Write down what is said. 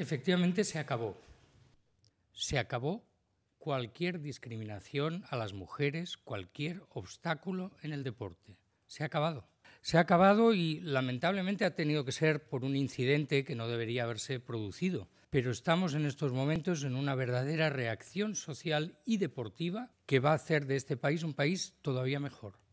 efectivamente se acabó. Se acabó cualquier discriminación a las mujeres, cualquier obstáculo en el deporte. Se ha acabado. Se ha acabado y lamentablemente ha tenido que ser por un incidente que no debería haberse producido. Pero estamos en estos momentos en una verdadera reacción social y deportiva que va a hacer de este país un país todavía mejor.